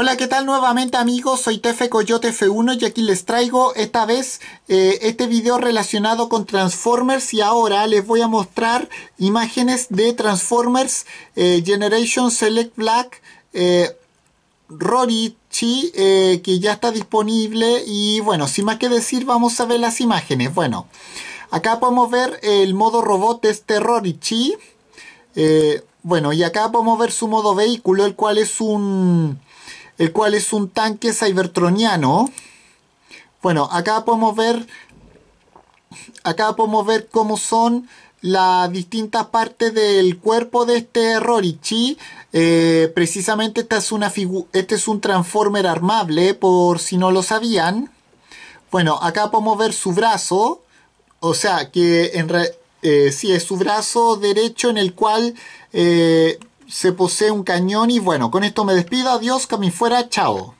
Hola, ¿qué tal nuevamente amigos? Soy Tefe Coyote F1 y aquí les traigo esta vez eh, este video relacionado con Transformers y ahora les voy a mostrar imágenes de Transformers eh, Generation Select Black eh, Rorichi, que ya está disponible y bueno, sin más que decir vamos a ver las imágenes. Bueno, acá podemos ver el modo robot de este Rorichi bueno, y acá podemos ver su modo vehículo, el cual es un el cual es un tanque cybertroniano. Bueno, acá podemos ver acá podemos ver cómo son las distintas partes del cuerpo de este Rorichi. Eh, precisamente esta es una este es un transformer armable, por si no lo sabían. Bueno, acá podemos ver su brazo, o sea que en eh, sí, es su brazo derecho en el cual eh, se posee un cañón y bueno, con esto me despido, adiós, que fuera, chao.